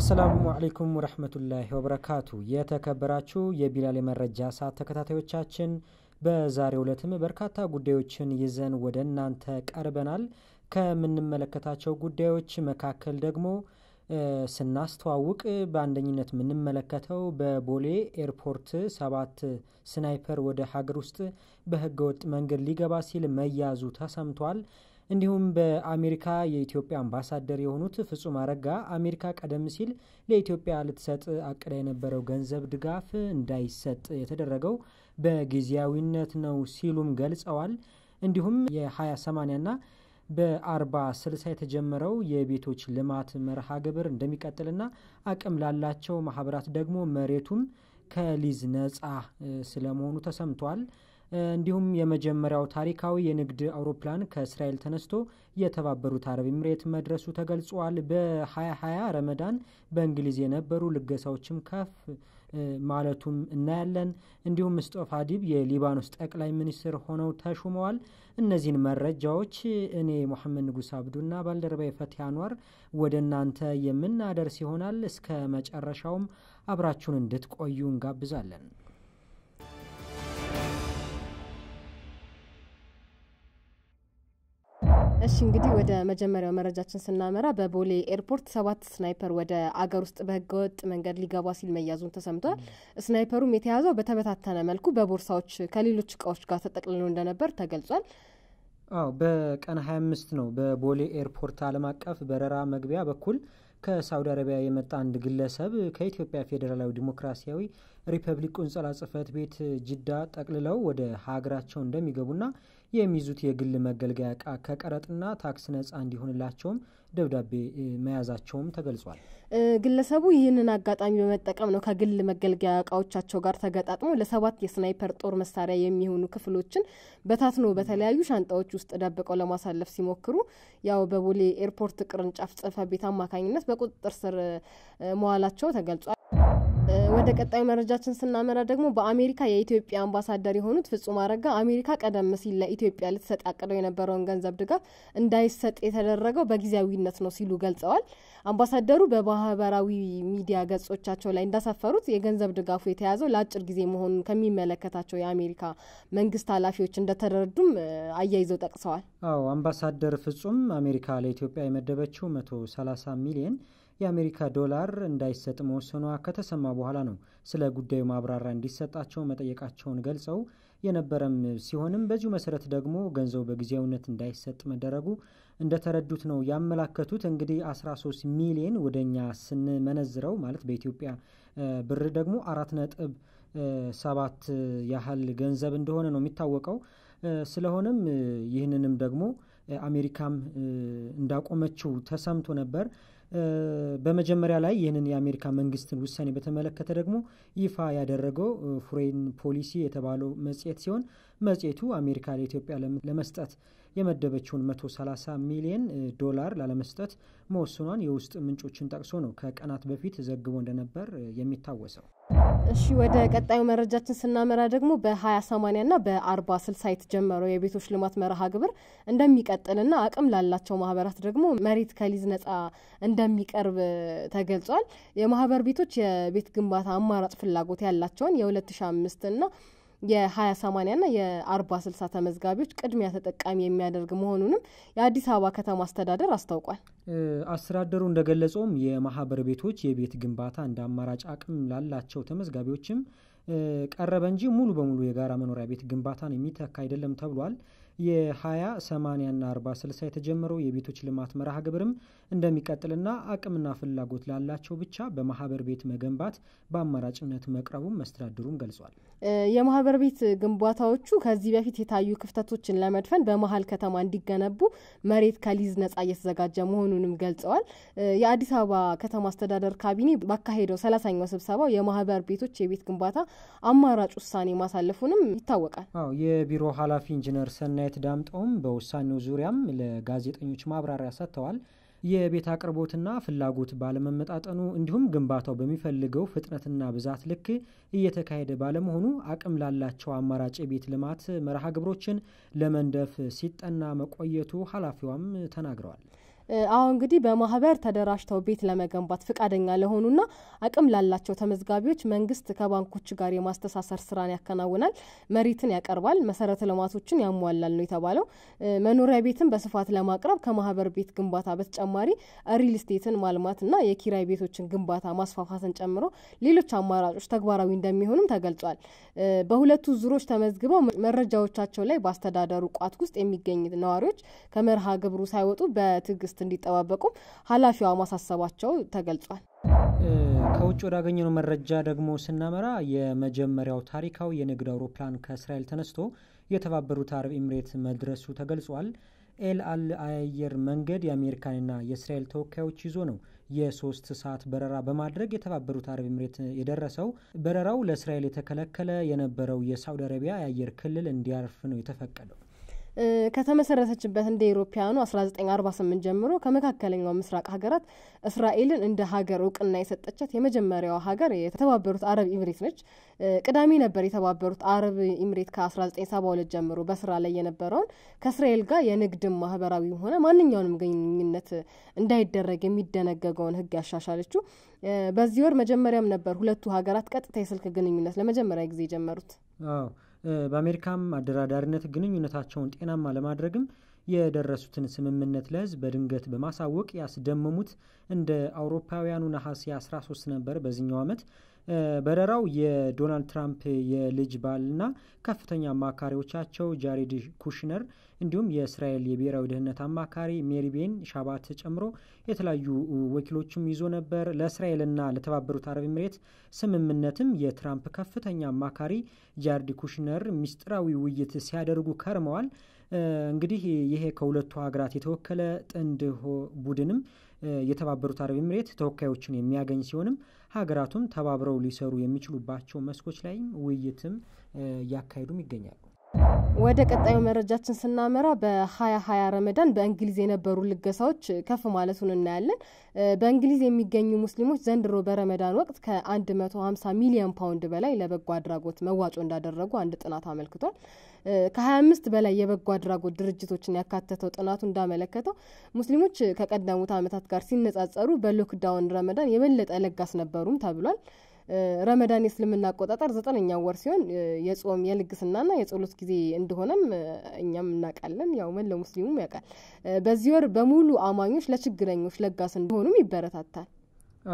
አሰላሙ አለይኩም ወረህመቱላሂ ወበረካቱ። የተከበራችሁ የቢላል የመረጃ ሰዓት ተከታታዮቻችን በዛሬው ዕለትም በርካታ ጉዳዮችን ይዘን ወደ እናንተ ቀርበናል። ከምንመለከታቸው ጉዳዮች መካከል ደግሞ ስናስተዋውቅ በአንደኝነት የምንመለከተው በቦሌ ኤርፖርት ሰባት ስናይፐር ወደ ሀገር ውስጥ በህገወጥ መንገድ ሊገባ ሲል መያዙ ተሰምቷል። እንዲሁም በአሜሪካ የኢትዮጵያ አምባሳደር የሆኑት ፍጹም አረጋ አሜሪካ ቀደም ሲል ለኢትዮጵያ ልትሰጥ አቅዳ የነበረው ገንዘብ ድጋፍ እንዳይሰጥ የተደረገው በጊዜያዊነት ነው ሲሉም ገልጸዋል። እንዲሁም የ20/80 ና በአርባ ስልሳ የተጀመረው የቤቶች ልማት መርሃ ግብር እንደሚቀጥልና አቅም ላላቸው ማህበራት ደግሞ መሬቱም ከሊዝ ነጻ ስለመሆኑ ተሰምቷል። እንዲሁም የመጀመሪያው ታሪካዊ የንግድ አውሮፕላን ከእስራኤል ተነስቶ የተባበሩት አረብ ኤምሬት መድረሱ ተገልጿል። በ2020 ረመዳን በእንግሊዝ የነበሩ ልገሳዎችም ከፍ ማለቱም እናያለን። እንዲሁም ሙስጠፋ አዲብ የሊባኖስ ጠቅላይ ሚኒስትር ሆነው ተሹመዋል። እነዚህን መረጃዎች እኔ መሐመድ ንጉስ አብዱና ባልደረባ የፈትህ አንዋር ወደ እናንተ የምናደርስ ይሆናል። እስከ መጨረሻውም አብራችሁን እንድትቆዩ እንጋብዛለን። እሺ እንግዲህ ወደ መጀመሪያው መረጃችን ስናመራ በቦሌ ኤርፖርት ሰባት ስናይፐር ወደ አገር ውስጥ በህገወጥ መንገድ ሊገባ ሲል መያዙን ተሰምቷል። ስናይፐሩም የተያዘው በተበታተነ መልኩ በቦርሳዎች ከሌሎች እቃዎች ጋር ተጠቅልሎ እንደነበር ተገልጿል። አዎ በቀን 25 ነው በቦሌ ኤርፖርት ዓለም አቀፍ በረራ መግቢያ በኩል ከሳውዲ አረቢያ የመጣ አንድ ግለሰብ ከኢትዮጵያ ፌዴራላዊ ዲሞክራሲያዊ ሪፐብሊክ ቁንጸላ ጽህፈት ቤት ጅዳ ጠቅልለው ወደ ሀገራቸው እንደሚገቡና የሚይዙት የግል መገልገያ እቃ ከቀረጥና ታክስ ነጻ እንዲሆንላቸውም ደብዳቤ መያዛቸውም ተገልጿል። ግለሰቡ ይህንን አጋጣሚ በመጠቀም ነው ከግል መገልገያ እቃዎቻቸው ጋር ተገጣጥሞ ለሰባት የስናይፐር ጦር መሳሪያ የሚሆኑ ክፍሎችን በታትኖ በተለያዩ ሻንጣዎች ውስጥ ደብቀው ለማሳለፍ ሲሞክሩ ያው በቦሌ ኤርፖርት ቅርንጫፍ ጽህፈት ቤት አማካኝነት በቁጥጥር ስር መዋላቸው ተገልጿል። ወደ ቀጣዩ መረጃችን ስናመራ ደግሞ በአሜሪካ የኢትዮጵያ አምባሳደር የሆኑት ፍጹም አረጋ አሜሪካ ቀደም ሲል ለኢትዮጵያ ልትሰጥ አቅደው የነበረውን ገንዘብ ድጋፍ እንዳይሰጥ የተደረገው በጊዜያዊነት ነው ሲሉ ገልጸዋል። አምባሳደሩ በማህበራዊ ሚዲያ ገጾቻቸው ላይ እንዳሰፈሩት የገንዘብ ድጋፉ የተያዘው ለአጭር ጊዜ መሆኑን ከሚመለከታቸው የአሜሪካ መንግስት ኃላፊዎች እንደተረዱም አያይዘው ጠቅሰዋል። አዎ አምባሳደር ፍጹም አሜሪካ ለኢትዮጵያ የመደበችው መቶ ሰላሳ ሚሊየን የአሜሪካ ዶላር እንዳይሰጥ መወሰኗ ከተሰማ በኋላ ነው ስለ ጉዳዩ ማብራሪያ እንዲሰጣቸው መጠየቃቸውን ገልጸው የነበረም ሲሆንም በዚሁ መሰረት ደግሞ ገንዘቡ በጊዜያዊነት እንዳይሰጥ መደረጉ እንደተረዱት ነው ያመላከቱት። እንግዲህ 13 ሚሊዮን ወደ እኛ ስንመነዝረው ማለት በኢትዮጵያ ብር ደግሞ አራት ነጥብ ሰባት ያህል ገንዘብ እንደሆነ ነው የሚታወቀው። ስለሆነም ይህንንም ደግሞ አሜሪካም እንዳቆመችው ተሰምቶ ነበር። በመጀመሪያ ላይ ይህንን የአሜሪካ መንግስትን ውሳኔ በተመለከተ ደግሞ ይፋ ያደረገው ፎሬን ፖሊሲ የተባለው መጽሔት ሲሆን መጽሔቱ አሜሪካ ለኢትዮጵያ ለመስጠት የመደበችውን 130 ሚሊዮን ዶላር ላለመስጠት መወሰኗን የውስጥ ምንጮችን ጠቅሶ ነው ከቀናት በፊት ዘግቦ እንደነበር የሚታወሰው። እሺ ወደ ቀጣዩ መረጃችን ስናመራ ደግሞ በ20/80 ና በ40/60 የተጀመረው የቤቶች ልማት መርሃ ግብር እንደሚቀጥልና አቅም ላላቸው ማህበራት ደግሞ መሬት ከሊዝ ነጻ እንደሚቀርብ ተገልጿል። የማህበር ቤቶች የቤት ግንባታ አማራጭ ፍላጎት ያላቸውን የ2005 ና የ20/80 ና የ40/60 ተመዝጋቢዎች ቅድሚያ ተጠቃሚ የሚያደርግ መሆኑንም የአዲስ አበባ ከተማ አስተዳደር አስታውቋል። አስተዳደሩ እንደገለጸውም የማህበር ቤቶች የቤት ግንባታ እንደ አማራጭ አቅም ላላቸው ተመዝጋቢዎችም ቀረበ እንጂ ሙሉ በሙሉ የጋራ መኖሪያ ቤት ግንባታን የሚተካ አይደለም ተብሏል። የ20 80ና 40 60 የተጀመረው የቤቶች ልማት መርሃ ግብርም እንደሚቀጥልና አቅምና ፍላጎት ላላቸው ብቻ በማህበር ቤት መገንባት በአማራጭነት መቅረቡን መስተዳድሩም ገልጿል። የማህበር ቤት ግንባታዎቹ ከዚህ በፊት የታዩ ክፍተቶችን ለመድፈን በመሀል ከተማ እንዲገነቡ መሬት ከሊዝ ነጻ እየተዘጋጀ መሆኑንም ገልጸዋል። የአዲስ አበባ ከተማ አስተዳደር ካቢኔ ባካሄደው ሰላሳኛው ስብሰባው የማህበር ቤቶች የቤት ግንባታ አማራጭ ውሳኔ ማሳለፉንም ይታወቃል። የቢሮ ኃላፊ ኢንጂነር ሰና ሰናየት ዳምጠውም በውሳኔው ዙሪያም ለጋዜጠኞች ማብራሪያ ሰጥተዋል። የቤት አቅርቦትና ፍላጎት ባለመመጣጠኑ እንዲሁም ግንባታው በሚፈልገው ፍጥነትና ብዛት ልክ እየተካሄደ ባለመሆኑ አቅም ላላቸው አማራጭ የቤት ልማት መርሃ ግብሮችን ለመንደፍ ሲጠና መቆየቱ ኃላፊዋም ተናግረዋል። አሁን እንግዲህ በማህበር ተደራጅተው ቤት ለመገንባት ፍቃደኛ ለሆኑና አቅም ላላቸው ተመዝጋቢዎች መንግስት ከባንኮች ጋር የማስተሳሰር ስራን ያከናውናል፣ መሬትን ያቀርባል፣ መሰረተ ልማቶችን ያሟላል ነው የተባለው። መኖሪያ ቤትን በስፋት ለማቅረብ ከማህበር ቤት ግንባታ በተጨማሪ ሪል ስቴትን ማልማትና የኪራይ ቤቶችን ግንባታ ማስፋፋትን ጨምሮ ሌሎች አማራጮች ተግባራዊ እንደሚሆኑም ተገልጿል። በሁለቱ ዙሮች ተመዝግበው መረጃዎቻቸው ላይ በአስተዳደሩ ቋት ውስጥ የሚገኝ ነዋሪዎች ከመርሃ ግብሩ ሳይወጡ በትዕግስት እንዲጠባበቁም ኃላፊዋ ማሳሰባቸው ተገልጿል። ከውጭ ወዳገኘነው መረጃ ደግሞ ስናመራ የመጀመሪያው ታሪካዊ የንግድ አውሮፕላን ከእስራኤል ተነስቶ የተባበሩት አረብ ኤምሬት መድረሱ ተገልጿል። ኤል አል አየር መንገድ የአሜሪካንና የእስራኤል ተወካዮች ይዞ ነው የሶስት ሰዓት በረራ በማድረግ የተባበሩት አረብ ኤምሬት የደረሰው። በረራው ለእስራኤል የተከለከለ የነበረው የሳውዲ አረቢያ የአየር ክልል እንዲያርፍ ነው የተፈቀደው። ከተመሰረተችበት እንደ ኤሮፓያኑ 1948 ጀምሮ ከመካከለኛው ምስራቅ ሀገራት እስራኤልን እንደ ሀገር እውቅና የሰጠቻት የመጀመሪያዋ ሀገር የተባበሩት አረብ ኢሚሬት ነች። ቅዳሜ ነበር የተባበሩት አረብ ኢሚሬት ከ1972 ጀምሮ በስራ ላይ የነበረውን ከእስራኤል ጋር የንግድም ማህበራዊ ሆነ ማንኛውንም ግንኙነት እንዳይደረግ የሚደነገገውን ህግ ያሻሻለችው። በዚህ ወር መጀመሪያም ነበር ሁለቱ ሀገራት ቀጥታ የስልክ ግንኙነት ለመጀመሪያ ጊዜ ጀመሩት በአሜሪካም አደራዳሪነት ግንኙነታቸውን ጤናማ ለማድረግም የደረሱትን ስምምነት ለህዝብ በድንገት በማሳወቅ ያስደመሙት እንደ አውሮፓውያኑ ነሐሴ 13 ነበር በዚህኛው ዓመት በረራው የዶናልድ ትራምፕ የልጅ ባልና ከፍተኛ አማካሪዎቻቸው ጃሬድ ኩሽነር እንዲሁም የእስራኤል የብሔራዊ ደህንነት አማካሪ ሜሪቤን ሻባት ጨምሮ የተለያዩ ወኪሎችም ይዞ ነበር። ለእስራኤልና ለተባበሩት አረብ ኤምሬት ስምምነትም የትራምፕ ከፍተኛ አማካሪ ጃርድ ኩሽነር ሚስጥራዊ ውይይት ሲያደርጉ ከርመዋል። እንግዲህ ይሄ ከሁለቱ ሀገራት የተወከለ ጥንድ ቡድንም የተባበሩት አረብ ኤምሬት ተወካዮችን የሚያገኝ ሲሆንም ሀገራቱም ተባብረው ሊሰሩ የሚችሉባቸው መስኮች ላይም ውይይትም እያካሄዱም ይገኛሉ። ወደ ቀጣዩ መረጃችን ስናመራ በ2020 ረመዳን በእንግሊዝ የነበሩ ልገሳዎች ከፍ ማለቱን እናያለን። በእንግሊዝ የሚገኙ ሙስሊሞች ዘንድሮ በረመዳን ወቅት ከ150 ሚሊዮን ፓውንድ በላይ ለበጎ አድራጎት መዋጮ እንዳደረጉ አንድ ጥናት አመልክቷል። ከ25 በላይ የበጎ አድራጎት ድርጅቶችን ያካተተው ጥናቱ እንዳመለከተው ሙስሊሞች ከቀደሙት ዓመታት ጋር ሲነጻጸሩ በሎክዳውን ረመዳን የበለጠ ለጋስ ነበሩም ተብሏል። ረመዳን የእስልምና አቆጣጠር ዘጠነኛው ወር ሲሆን የጾም የልግስናና የጸሎት ጊዜ እንደሆነም እኛም እናውቃለን። ያው መለ ሙስሊሙም ያውቃል። በዚህ ወር በሙሉ አማኞች ለችግረኞች ለጋስ እንደሆኑም ይበረታታል።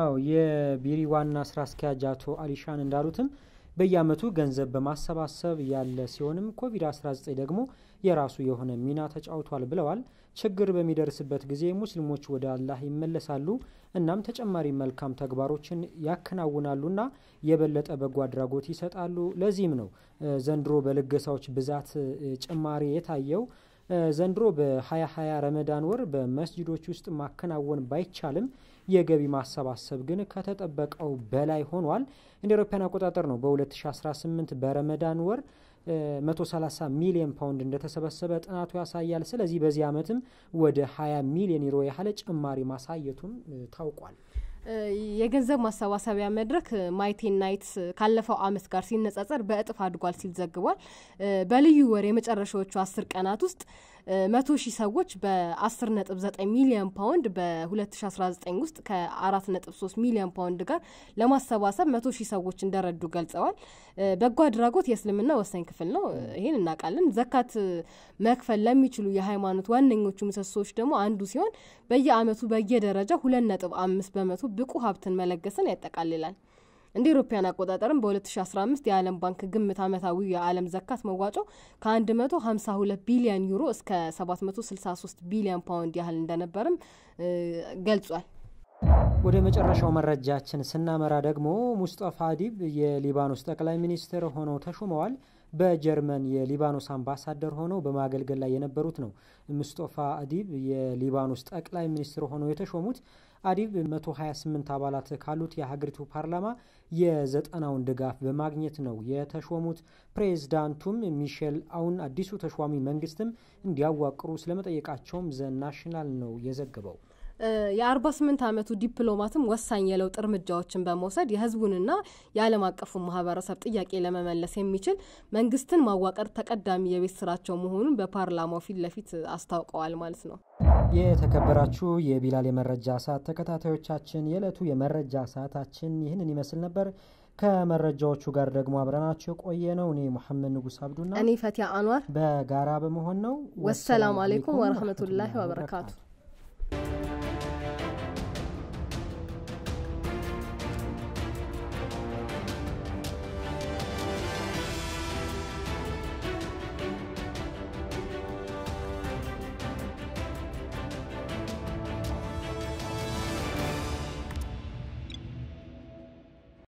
አዎ የቢሪ ዋና ስራ አስኪያጅ አቶ አሊሻን እንዳሉትም በየአመቱ ገንዘብ በማሰባሰብ ያለ ሲሆንም ኮቪድ-19 ደግሞ የራሱ የሆነ ሚና ተጫውቷል ብለዋል። ችግር በሚደርስበት ጊዜ ሙስሊሞች ወደ አላህ ይመለሳሉ፣ እናም ተጨማሪ መልካም ተግባሮችን ያከናውናሉና የበለጠ በጎ አድራጎት ይሰጣሉ። ለዚህም ነው ዘንድሮ በልገሳዎች ብዛት ጭማሪ የታየው። ዘንድሮ በ2020 ረመዳን ወር በመስጅዶች ውስጥ ማከናወን ባይቻልም የገቢ ማሰባሰብ ግን ከተጠበቀው በላይ ሆኗል። እንደ አውሮፓውያን አቆጣጠር ነው በ2018 በረመዳን ወር 130 ሚሊዮን ፓውንድ እንደተሰበሰበ ጥናቱ ያሳያል። ስለዚህ በዚህ ዓመትም ወደ 20 ሚሊዮን ዩሮ ያህል ጭማሪ ማሳየቱም ታውቋል። የገንዘብ ማሰባሰቢያ መድረክ ማይቴን ናይትስ ካለፈው አመት ጋር ሲነጻጸር በእጥፍ አድጓል ሲል ዘግቧል። በልዩ ወር የመጨረሻዎቹ አስር ቀናት ውስጥ መቶ ሺህ ሰዎች በ10.9 ሚሊዮን ፓውንድ በ2019 ውስጥ ከ4.3 ሚሊዮን ፓውንድ ጋር ለማሰባሰብ መቶ ሺህ ሰዎች እንደረዱ ገልጸዋል። በጎ አድራጎት የእስልምና ወሳኝ ክፍል ነው፣ ይህን እናውቃለን። ዘካት መክፈል ለሚችሉ የሃይማኖት ዋነኞቹ ምሰሶዎች ደግሞ አንዱ ሲሆን በየአመቱ በየደረጃ 2.5 በመቶ ብቁ ሀብትን መለገስን ያጠቃልላል። እንደ ኢሮፓያን አቆጣጠርም በ2015 የዓለም ባንክ ግምት ዓመታዊ የዓለም ዘካት መዋጮ ከ152 ቢሊዮን ዩሮ እስከ 763 ቢሊዮን ፓውንድ ያህል እንደነበርም ገልጿል። ወደ መጨረሻው መረጃችን ስናመራ ደግሞ ሙስጠፋ ዲብ የሊባኖስ ጠቅላይ ሚኒስትር ሆነው ተሹመዋል። በጀርመን የሊባኖስ አምባሳደር ሆነው በማገልገል ላይ የነበሩት ነው። ሙስጠፋ ዲብ የሊባኖስ ጠቅላይ ሚኒስትር ሆነው የተሾሙት አዲብ 128 አባላት ካሉት የሀገሪቱ ፓርላማ የዘጠናውን ድጋፍ በማግኘት ነው የተሾሙት። ፕሬዚዳንቱም ሚሼል አውን አዲሱ ተሿሚ መንግስትም እንዲያዋቅሩ ስለመጠየቃቸውም ዘ ናሽናል ነው የዘግበው የ የ48 ዓመቱ ዲፕሎማትም ወሳኝ የለውጥ እርምጃዎችን በመውሰድ የህዝቡንና የዓለም አቀፉን ማህበረሰብ ጥያቄ ለመመለስ የሚችል መንግስትን ማዋቀር ተቀዳሚ የቤት ስራቸው መሆኑን በፓርላማው ፊት ለፊት አስታውቀዋል ማለት ነው። የተከበራችሁ የቢላል የመረጃ ሰዓት ተከታታዮቻችን የዕለቱ የመረጃ ሰዓታችን ይህንን ይመስል ነበር። ከመረጃዎቹ ጋር ደግሞ አብረናቸው የቆየ ነው። እኔ መሐመድ ንጉስ አብዱና እኔ ፈቲያ አንዋር በጋራ በመሆን ነው። ወሰላሙ አሌይኩም ወረህመቱላሂ ወበረካቱ።